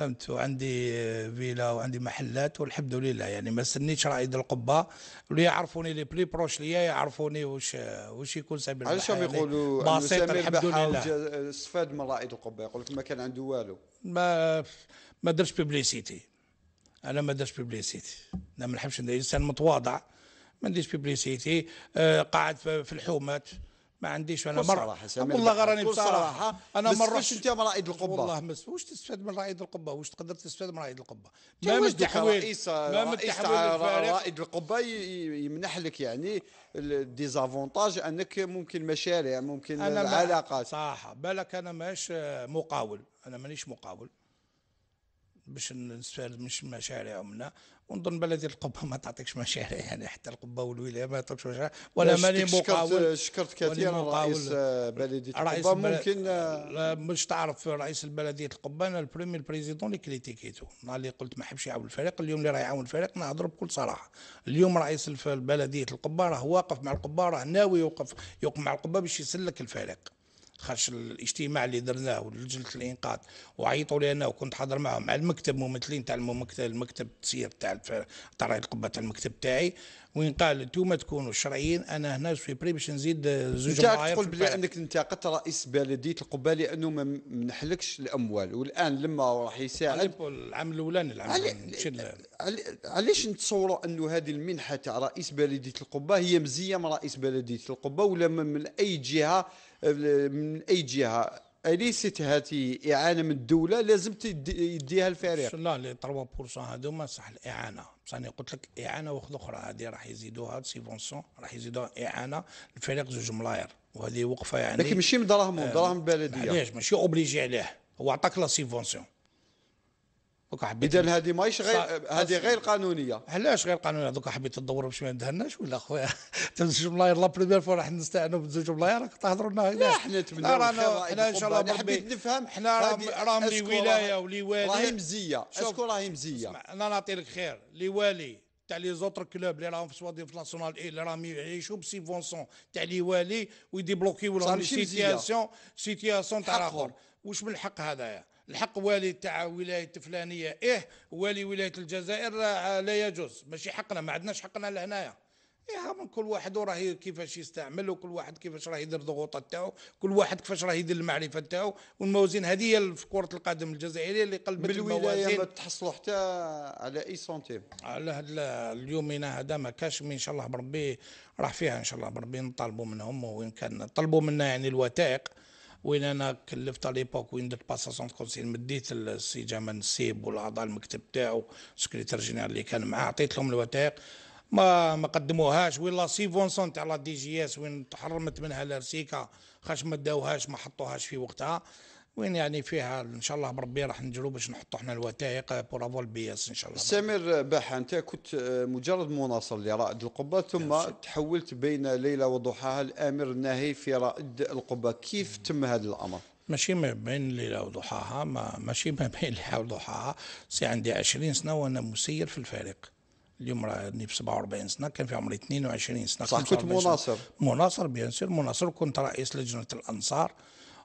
Speaker 2: فهمت وعندي فيلا وعندي محلات والحمد لله يعني ما سنيتش رائد القبه اللي يعرفوني لي بلي بروش ليا يعرفوني واش واش يكون يعني سامي البحا علاش يقولوا بسيط الحمد لله
Speaker 1: استفاد من رائد القبه يقول لك ما كان عنده والو
Speaker 2: ما ما درتش بيبليسيتي انا ما درتش بيبليسيتي انا ما نحبش انسان متواضع ما نديرش بيبليسيتي آه، قاعد في الحومات ما عنديش انا مره والله غراني بصراحه انا مره انت من رائد القبه والله ما واش تستفاد من رائد القبه واش تقدر تستفاد من رائد القبه ما من التحويل رئيس ما من رائد
Speaker 1: القبه يمنح لك يعني الديزافونتاج انك ممكن مشاريع ممكن أنا
Speaker 2: العلاقات صح بالك انا ماش مقاول انا مانيش مقاول باش نستفاد من مشاريع ومنها ونظن بلدي القبه ما تعطيكش مشاريع يعني حتى القبه والولايه ما تعطيكش مشاريع ولا ماني مقاول شكرت كثيرا رئيس بلديه القبه ممكن آه، مش تعرف رئيس بلديه القبه انا البريمي البريزيدون اللي كريتيكيتو النهار اللي قلت ما حبش يعاون الفريق اليوم اللي راه يعاون الفريق نهضر بكل صراحه اليوم رئيس بلديه القبه راه واقف مع القبه راه ناوي يوقف يوقف مع القبه باش يسلك الفريق خاطش الاجتماع اللي درناه ولجنة الانقاذ وعيطوا لي انا وكنت حاضر معهم على المكتب ممثلين تاع المكتب المكتب التسيير تاع طريق القبه تاع المكتب تاعي وين قال انتوما تكونوا شرعيين انا هنا في بري باش نزيد زوج معايا تقول بلي انك انتقدت رئيس بلديه القبه
Speaker 1: لانه ما منحلكش الاموال والان لما راح يساعد العام الاولاني العام علاش نتصوروا انه هذه المنحه تاع رئيس بلديه القبه هي مزيه من رئيس بلديه القبه ولا من اي جهه من اي جهه اليست هذه اعانه من الدوله لازم يديها الفريق
Speaker 2: لا لي 3% هذوما صح الاعانه بصح انا قلت لك اعانه واخذ اخرى هذه راح يزيدوها سيفونسيون راح يزيدوها اعانه الفريق زوج ملاير وهذه وقفه يعني لكن ماشي من دراهمهم آه، دراهم البلديه علاش ماشي اوبليجي عليه هو عطاك لا سيفونسيون دوكا حبيت اذا هذه ماهيش غير هذه غير قانونيه علاش غير قانونيه دوكا حبيت تدور باش ما ندهناش ولا خويا زوج بلاير لا بريمير فوا راح نستعنوا بزوج بلاير راك تهضروا لنا لا حنا نتمنى رانا حنا ان شاء الله حبيت
Speaker 1: نفهم حنا راهم لي ولايه ولي والي راهي مزيه اسكو راهي مزيه
Speaker 2: انا نعطي لك خير لي والي تاع لي زوتر كلوب اللي راهم في سوادي في ناسيونال اي اللي راهم يعيشوا بسيفونسون تاع لي والي ويديبلوكيو لهم سيتياسيون سيتياسيون تاع الاخر واش من الحق هذايا الحق والي تاع ولايه فلانيه ايه والي ولايه الجزائر لا يجوز ماشي حقنا ما عندناش حقنا لهنايا ايه من كل واحد وراه كيفاش يستعمل وكل واحد كيفاش راه يدير ضغوطات تاعو كل واحد كيفاش راه يدير المعرفه تاعو والموازين هذه هي في كره القدم الجزائريه اللي قلبت الموازين ما تحصلوا حتى على اي سنتيم على هاد اليومين هذا ما كاش ان شاء الله بربي راح فيها ان شاء الله بربي نطالبوا منهم وان كان طلبوا منا يعني الوثائق وين انا كلفت على ليبوك وين درت باساسون كونسيل مديت السي جمال نسيب والاعضاء المكتب تاعو سكرتير جينيرال اللي كان معاه عطيت لهم الوثائق ما ما قدموهاش وين لا فونسون تاع لا دي جي اس وين تحرمت منها لارسيكا خاش ما داوهاش ما حطوهاش في وقتها وين يعني فيها ان شاء الله بربي راح نجرو باش نحطوا احنا الوثائق بور افول اس ان شاء الله
Speaker 1: سمير باح انت كنت مجرد مناصر لرائد القبه ثم نعم، تحولت بين ليله وضحاها الامر الناهي في رائد القبه كيف تم هذا الامر
Speaker 2: ماشي ما بين ليلة وضحاها ما ماشي ما بين ليلة وضحاها سي عندي 20 سنة وأنا مسير في الفريق اليوم راني في 47 سنه كان في عمري 22 سنه صح كنت مناصر مناصر بيان سور مناصر كنت رئيس لجنه الانصار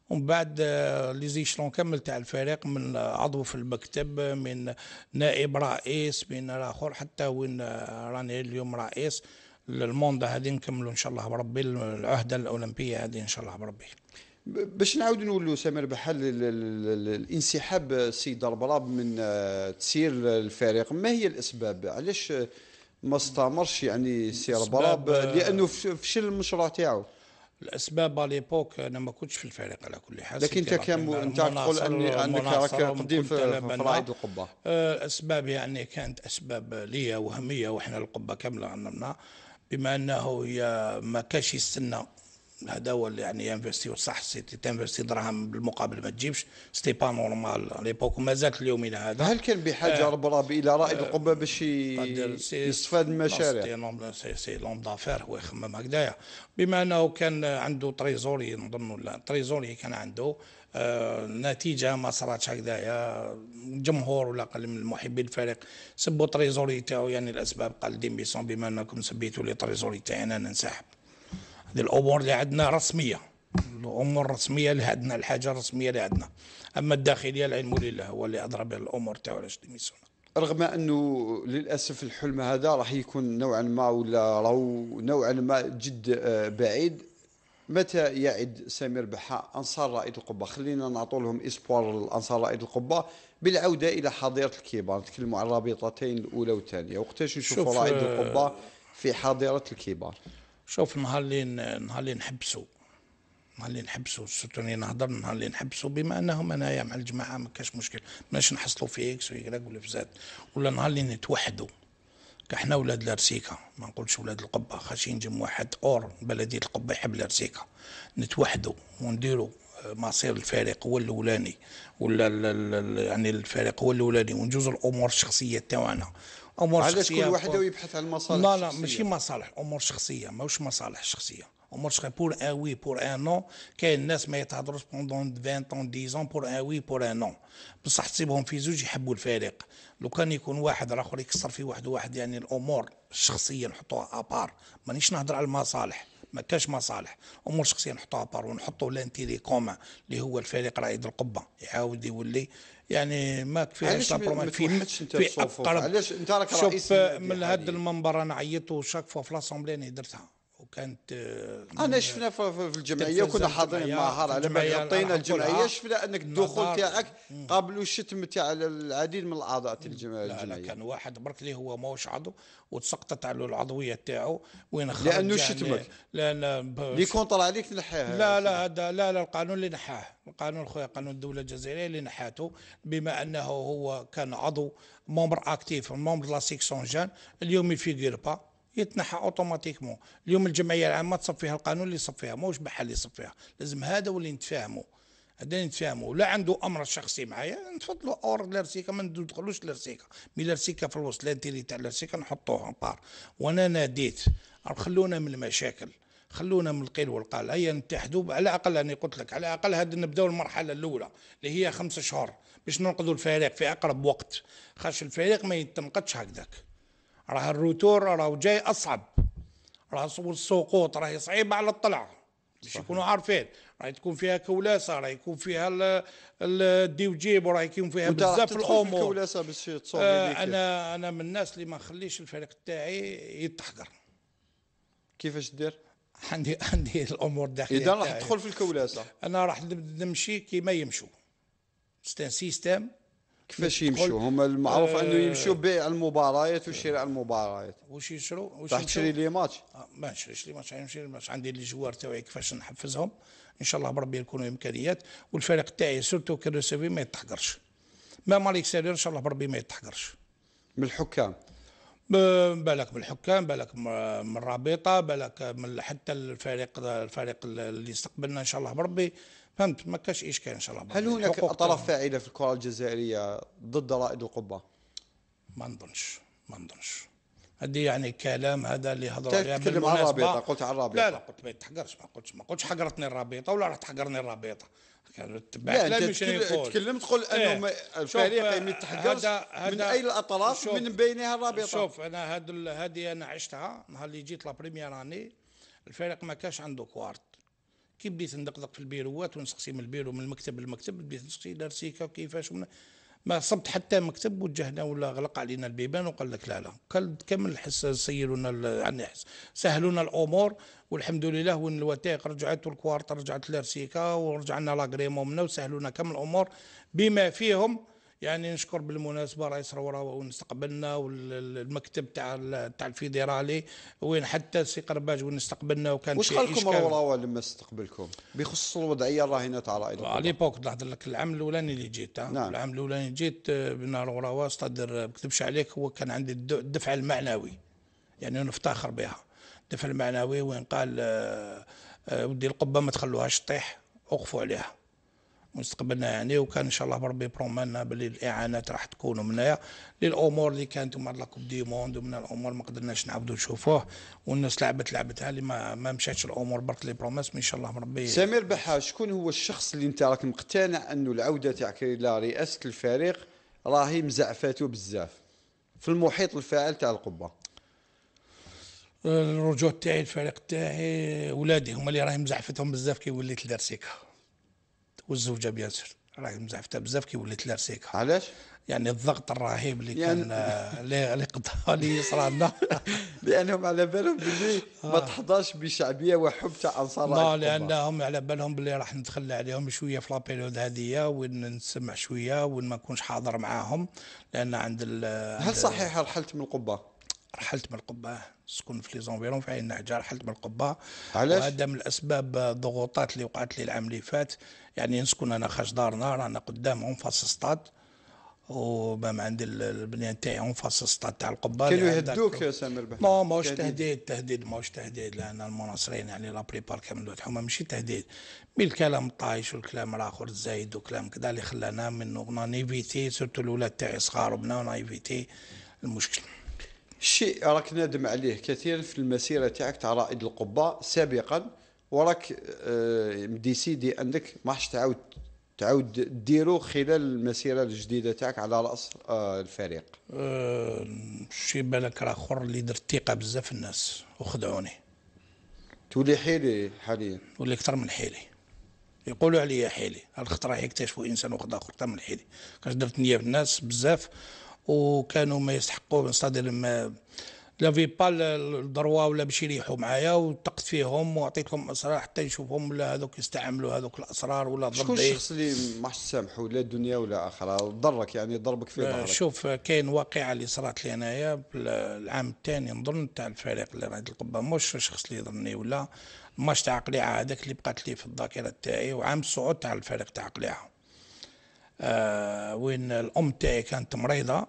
Speaker 2: ومن بعد آه، لي زيشلون كامل تاع الفريق من آه، عضو في المكتب من آه، نائب رئيس من الاخر حتى وين راني اليوم رئيس للموندا هذه نكملوا ان شاء الله بربي العهده الاولمبيه هذه ان شاء الله بربي
Speaker 1: باش نعاود نقولوا سمير بحال الانسحاب السيد البراب من تسير الفريق ما هي الاسباب علاش ما استمرش يعني السير براب لانه
Speaker 2: فشل المشروع تاعو الاسباب على ليبوك انا ما كنتش في الفريق على كل حال لكن انت كان انت تقول اني انك راك قديم في رائد القبه الاسباب آه، يعني كانت اسباب ليا وهميه وحنا القبه كامله عندنا بما انه هي ما كاش يستنى هذا هو اللي يعني انفستي صح سيتي تنفستي دراهم بالمقابل ما تجيبش سيتي با نورمال ليبوك وما زالت اليوم الى هذا هل كان بحاجه آه. رب الى رائد آه. القبه باش يستفاد من المشاريع سي لوم دافير هو يخمم هكذايا بما انه كان عنده تريزوري نظن ولا تريزوري كان عنده النتيجه آه، ما صراتش هكذايا الجمهور ولا قال من محبي الفريق سبوا تريزوري تاعو يعني الاسباب قال ديميسون بما انكم سبيتوا لي تريزوري تاعي انا ننسحب للأمور اللي عندنا رسمية الأمور الرسمية اللي عندنا الحاجة الرسمية اللي عندنا أما الداخلية العلم لله هو اللي أدرى بها الأمور تاع ولاش رغم
Speaker 1: انه للاسف الحلم هذا راح يكون نوعا ما ولا راهو نوعا ما جد آه، بعيد متى يعد سمير بحاء انصار رائد القبه خلينا نعطوا لهم اسبوار الانصار رائد القبه بالعوده الى حاضره الكبار نتكلموا على الرابطتين الاولى والثانيه وقتاش نشوفوا رائد آه، القبه في حاضره الكبار
Speaker 2: شوف نهار اللي نهار اللي نحبسوا نهار اللي نحبسوا سيرتوني نهضر نهار اللي نحبسوا بما انهم انايا مع الجماعه ما كاش مشكل ماش نحصلوا في اكس ويكراك ولا في زاد ولا نهار اللي نتوحدوا كحنا ولاد الارسيكه ما نقولش ولاد القبه خاش ينجم واحد اور بلديه القبه يحب الارسيكه نتوحدوا ونديروا آه، مصير الفريق هو الاولاني ولا يعني الفريق هو الاولاني ونجوز الامور الشخصيه تاعنا امور علاش كل واحد يبحث عن المصالح لا لا ماشي مصالح امور شخصيه ماهوش مصالح شخصيه امور شخصيه بور ان وي بور ان نو كاين الناس ما يتهضروش بوندون 20 تون 10 بور ان وي بور ان نو بصح تسيبهم في زوج يحبوا الفريق لو كان يكون واحد راه اخر يكسر في واحد واحد يعني الامور الشخصيه نحطوها ابار مانيش نهضر على المصالح ما كاش مصالح امور شخصيه نحطوها بار ونحطوا لانتيري كومان اللي هو الفريق رائد القبه يعاود يولي يعني ما في علاش ما توحدش انت في اقرب علاش انت راك رئيس شوف من هذا المنبر انا عيطت شاك فوا في لاسومبلي درتها كانت آه، انا شفنا في
Speaker 1: الجمعيه كنا حاضرين معها على ما يعطينا الجمعيه شفنا انك الدخول تاعك
Speaker 2: قابلوا الشتم تاع العديد من الاعضاء تاع الجمعيه لا, لا كان واحد برك اللي هو ماهوش عضو وتسقطت على العضويه تاعو وين خرج لانه يعني شتمك لان لي كونطر عليك تنحاه لا لا هذا لا لا القانون اللي نحاه القانون خويا قانون الدوله الجزائريه اللي نحاته بما انه هو كان عضو مومبر اكتيف مومبر لا سيكسون جان اليوم يفيغير با يتنحى اوتوماتيكمون اليوم الجمعيه العامه تصفيها القانون اللي يصفيها ماهوش بحال اللي يصفيها لازم هذا واللي نتفاهموا هذا اللي نتفاهموا لا عنده امر شخصي معايا نتفضلوا اور لارسيكا ما ندخلوش لارسيكا مي لارسيكا في الوسط لانتيري تاع لارسيكا نحطوه بار وانا ناديت خلونا من المشاكل خلونا من القيل والقال هيا نتحدوا على الاقل انا قلت لك على الاقل هاد نبداو المرحله الاولى اللي هي خمسة شهور باش ننقذوا الفريق في اقرب وقت خاش الفريق ما يتنقدش هكذاك راه الروتور راه جاي اصعب راه السقوط راه صعيب على الطلعه باش يكونوا عارفين راه تكون فيها كولاسه راه يكون فيها الدي وجيب وراه يكون فيها بزاف الامور الكولاسه باش تصور آه انا انا من الناس اللي ما نخليش الفريق تاعي يتحقر كيفاش دير؟ عندي عندي الامور داخليه اذا راح تدخل في الكولاسه انا راح نمشي كيما يمشوا سيستم
Speaker 1: كيفاش يمشوا هما المعروف آه انه يمشوا بيع المباريات وشراء المباريات واش يشرو واش راح تشري لي
Speaker 2: ماتش آه، ما نشريش لي ماتش غنمشي الماتش عندي لي جوار تاعي كيفاش نحفزهم ان شاء الله بربي يكونوا امكانيات والفريق تاعي سورتو سيفي ما يتحقرش ما مالك سالير ان شاء الله بربي ما يتحقرش من الحكام بالك من الحكام بالك من الرابطه بالك من حتى الفريق الفريق اللي استقبلنا ان شاء الله بربي فهمت ما كاش اشكال ان شاء الله هل هناك اطراف
Speaker 1: فاعله في الكره الجزائريه ضد رائد القبه؟ ما
Speaker 2: نظنش ما نظنش هذه يعني كلام هذا اللي هضروا عليه تتكلم على الرابطه قلت على الرابطه لا لا قلت ما يتحقرش ما قلتش ما قلتش حقرتني الرابطه ولا راح تحقرني الرابطه تبعت لا مش تكلم تقول إيه. انه الفريق ما يتحقرش من اي الاطراف من بينها الرابطه شوف انا هذه انا عشتها نهار اللي جيت لا بريميير اني الفريق ما كاش عنده كوارت كي بديت ندقدق في البيروات ونسقسي من البيرو من المكتب للمكتب بديت نسقسي دار سيكا وكيفاش ما صبت حتى مكتب وجهنا ولا غلق علينا البيبان وقال لك لا لا قال كمل الحس سيرونا عن يعني حس سهلونا الامور والحمد لله وين الوثائق رجعت والكوارت رجعت لارسيكا ورجعنا لاغريمون منا وسهلونا كم الامور بما فيهم يعني نشكر بالمناسبه رئيس روره ونستقبلنا والمكتب تاع تاع الفيدرالي وين حتى سي قرباج وين استقبلنا وكان واش قال لكم روراو
Speaker 1: لما استقبلكم بخصوص الوضعيه الراهنه تاع رائد على
Speaker 2: ليبوك نهضر لك العام الاولاني اللي جيت آه. نعم. العام الاولاني جيت آه، بنا روراو ما آه، بكتبش عليك هو كان عندي الدفع المعنوي يعني نفتخر بها الدفع المعنوي وين قال ودي القبه ما تخلوهاش تطيح وقفوا عليها مستقبلنا يعني وكان ان شاء الله بربي برومانا باللي الاعانات راح تكون منايا للامور اللي كانت مع لا كوب دي موند ومن الامور ما قدرناش نعاودوا نشوفوه والناس لعبت لعبتها اللي ما, ما مشاتش الامور برك لي بروميس ان شاء الله بربي سمير
Speaker 1: بحا شكون هو الشخص اللي انت راك مقتنع انه العوده تاعك الى رئاسه الفريق راهي مزعفاته بزاف في المحيط الفاعل تاع القبه
Speaker 2: الرجوع تاعي الفريق تاعي ولادي هما اللي راهم زعفتهم بزاف كي وليت لدارسيكا والزوجه بيان سور راهي مزعفتها بزاف كي وليت لارسيك علاش؟ يعني الضغط الرهيب اللي يعني كان آه، اللي قضاها لي صرالنا لانهم على بالهم باللي آه. ما تحضاش
Speaker 1: بشعبيه وحب تاع انصار لا لانهم
Speaker 2: على بالهم باللي راح نتخلى عليهم شويه في لابيريود هذيا وين نسمع شويه وين ما نكونش حاضر معاهم لان عند هل صحيح رحلت من القبه؟ رحلت من القبه سكن في ليزونفيرون في عين النهجه رحلت من القبه علاش؟ وهذا من الاسباب الضغوطات اللي وقعت لي العام اللي فات يعني نسكن انا خارج دارنا رانا قدام اون فاس ستاد ما عندي البنيه نتاعي اون فاس ستاد تاع القبه كانوا يهدوك يا سامر البحر نو ماهوش تهديد تهديد ماهوش تهديد لان المناصرين يعني لا بريبار كامل هما ماشي تهديد مي الكلام الطايش والكلام الاخر الزايد وكلام كذا اللي خلانا منه نيفيتي سورتو الاولاد تاعي صغار وبنا نايفيتي المشكل
Speaker 1: شيء راك نادم عليه كثيرا في المسيره تاعك تاع رائد القبه سابقا وراك مديسيدي آه، انك ما راحش تعاود تعاود ديرو خلال المسيره الجديده تاعك على راس آه، الفريق
Speaker 2: أه شي بالك راه اخر اللي درت ثقه بزاف الناس وخدعوني تولي حيلي حاليا تولي اكثر من حيلي يقولوا عليا حيلي على الخطره يكتشفوا انسان وخد اخر اكثر من حيلي كاش درت نيه الناس بزاف وكانوا ما يستحقوا نصادر ما لافي با الدروا ولا باش يريحوا معايا وثقت فيهم وعطيتهم اسرار حتى نشوفهم ولا هذوك يستعملوا هذوك الاسرار ولا ضربي شكون الشخص اللي
Speaker 1: ما حسامحو لا دنيا ولا اخره ضرك يعني ضربك في آه، ظهرك شوف
Speaker 2: كاين واقعه اللي صرات لي انايا العام الثاني نظن تاع الفريق اللي راه القبه مش الشخص اللي ضرني ولا الماتش تاع قليعه هذاك اللي بقات لي في الذاكره تاعي وعام الصعود تاع الفريق تاع قليعه آه وين الام تاعي كانت مريضه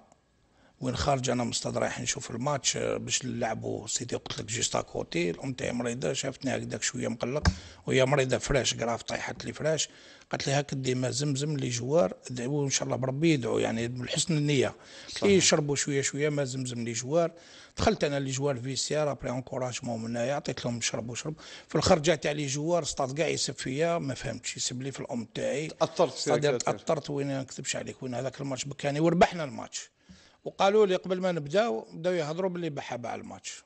Speaker 2: وين خارج انا مصطاد رايح نشوف الماتش آه، باش نلعبوا سيتي قلت لك جيست كوتي الام تاعي مريضه شافتني هكذاك شويه مقلق وهي مريضه فراش قراف طيحت لي فراش قالت لي هاك ديما زمزم اللي جوار ادعوا ان شاء الله بربي يدعوا يعني بالحسن النيه كي يشربوا شويه شويه ما زمزم اللي جوار دخلت انا اللي جوار في فيسيار ابري انكوراجمون من هنايا عطيت لهم شرب وشرب في الاخر رجعت على جوار سطات كاع يسب فيا ما فهمتش يسب لي في الام تاعي تاثرت تاثرت وين ما نكذبش عليك وين هذاك الماتش بكاني وربحنا الماتش وقالوا لي قبل ما نبداو بداو يهضروا باللي بحى على الماتش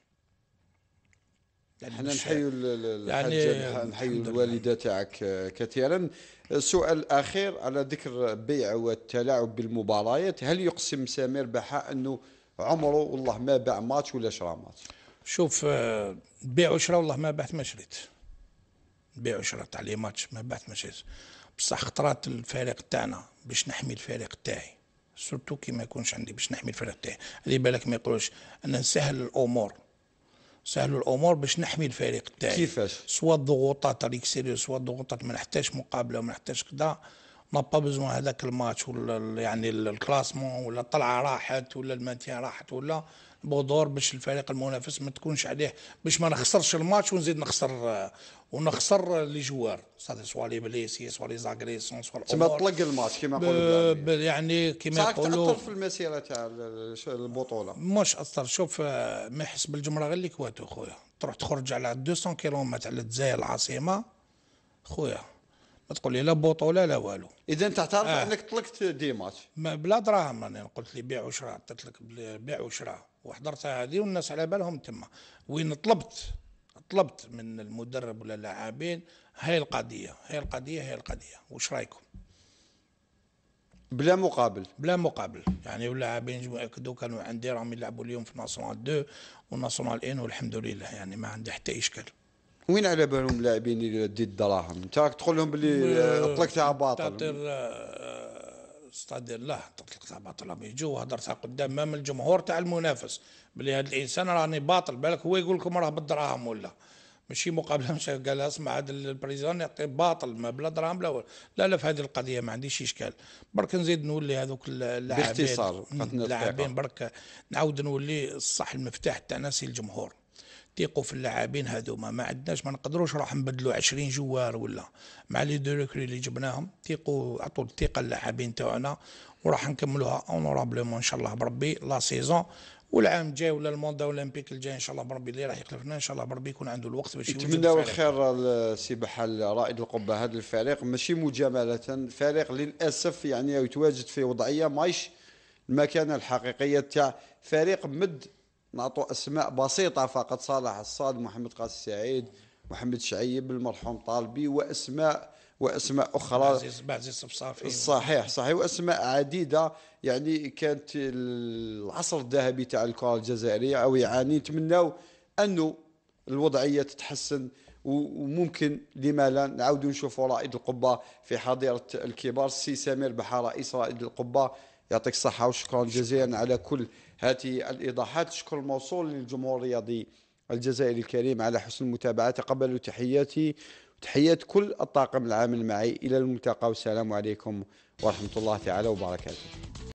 Speaker 1: احنا نحيوا يعني نحيوا الوالده تاعك كثيرا السؤال الاخير على ذكر بيع والتلاعب بالمباريات هل يقسم سمير بحاء انه عمره والله ما باع ماتش ولا شرى ماتش
Speaker 2: شوف آه، بيع وشرى والله ما بعت ما شريت بيع وشرى تاع لي ماتش ما بعت ما شريت بصح خطرات الفريق تاعنا باش نحمي الفريق تاعي سورتو كي ما يكونش عندي باش نحمي الفريق تاعي خلي بالك ما يقولوش انا نسهل الامور سهلوا الامور باش نحمي الفريق تاعي كيفاش سوا الضغوطات سيريو سوا الضغوطات ما نحتاج مقابله وما نحتاج كذا ما با بزوان هذاك الماتش ولا يعني الكلاسمون ولا الطلعه راحت ولا المانتيان راحت ولا بودور باش الفريق المنافس ما تكونش عليه باش ما نخسرش الماتش ونزيد نخسر ونخسر لي جوار صافي سوا لي بليسي سوا لي زاغريسون سوا تما طلق الماتش كما نقولوا يعني, يعني كما يقولوا تاثر في المسيره تاع البطوله مش اثر شوف آه، ما يحس بالجمره غير اللي كواتو خويا تروح تخرج على 200 كيلومتر على الجزائر العاصمه خويا ما تقول لي لا بطوله لا والو اذا انت تعترف آه. انك طلقت دي ماتش بلا دراهم انا قلت لي بيع وشراء عطيت لك بيع وشراء وحضرتها هذه والناس على بالهم تما وين طلبت طلبت من المدرب ولا اللاعبين هاي القضيه هاي القضيه هاي القضيه واش رايكم بلا مقابل بلا مقابل يعني اللاعبين ياكدوا كانوا عندي راهم يلعبوا اليوم في ناسيونال 2 وناسيونال 1 والحمد لله يعني ما عندي حتى اشكال
Speaker 1: وين على بالهم اللاعبين اللي دي الدراهم انت راك تقول لهم باللي اطلقتها باطل
Speaker 2: استاد الله تطلق باطل يجوا هضرتها قدام امام الجمهور تاع المنافس بلي هذا الانسان راني باطل بالك هو يقول لكم راه بالدراهم ولا ماشي مقابله مش قال اسمع هذا البريزون يعطي باطل ما بلا دراهم لا لا لا في هذه القضيه ما عنديش اشكال برك نزيد نولي هذوك اللاعبين باختصار اللاعبين برك نعاود نولي الصح المفتاح تاع ناسي الجمهور تيقوا في اللاعبين هذوما ما عندناش ما نقدروش راح نبدلوا 20 جوار ولا مع لي ديروكري اللي جبناهم تيقوا عطوا الثقه اللاعبين تاعنا وراح نكملوها اونورابلومون ان شاء الله بربي لا سيزون والعام الجاي ولا الموندا اولمبيك الجاي ان شاء الله بربي اللي راح يخلفنا ان شاء الله بربي يكون عنده الوقت باش نتمناو
Speaker 1: الخير السي بحال رائد القبه هذا الفريق ماشي مجامله فريق للاسف يعني يتواجد في وضعيه مايش المكانه الحقيقيه تاع فريق مد نعطوا اسماء بسيطه فقط صالح الصاد محمد قاسم سعيد محمد شعيب المرحوم طالبي واسماء واسماء اخرى عزيز
Speaker 2: بعزيز صفصافي إيه. صحيح
Speaker 1: صحيح واسماء عديده يعني كانت العصر الذهبي تاع الكره الجزائريه او يعني نتمناو انه الوضعيه تتحسن وممكن لما لا نعاودوا نشوفوا رائد القبه في حظيره الكبار السي سمير بحار رئيس رائد القبه يعطيك الصحه وشكرا جزيلا على كل هذه الإيضاحات شكر موصول للجمهور الرياضي الجزائري الكريم على حسن المتابعة تقبلوا تحياتي وتحيات كل الطاقم العامل معي إلى الملتقى والسلام عليكم ورحمة الله تعالى وبركاته